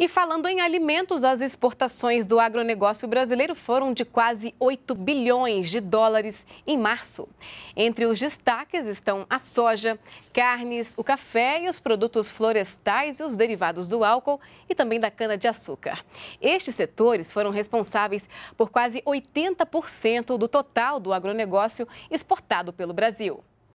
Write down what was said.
E falando em alimentos, as exportações do agronegócio brasileiro foram de quase 8 bilhões de dólares em março. Entre os destaques estão a soja, carnes, o café e os produtos florestais e os derivados do álcool e também da cana-de-açúcar. Estes setores foram responsáveis por quase 80% do total do agronegócio exportado pelo Brasil.